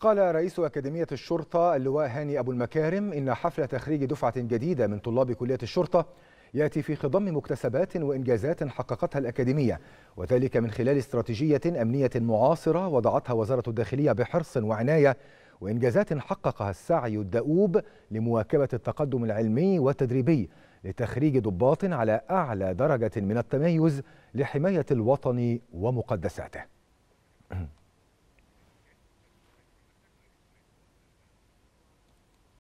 قال رئيس أكاديمية الشرطة اللواء هاني أبو المكارم إن حفل تخريج دفعة جديدة من طلاب كلية الشرطة يأتي في خضم مكتسبات وإنجازات حققتها الأكاديمية وذلك من خلال استراتيجية أمنية معاصرة وضعتها وزارة الداخلية بحرص وعناية وإنجازات حققها السعي الدؤوب لمواكبة التقدم العلمي والتدريبي لتخريج ضباط على أعلى درجة من التميز لحماية الوطن ومقدساته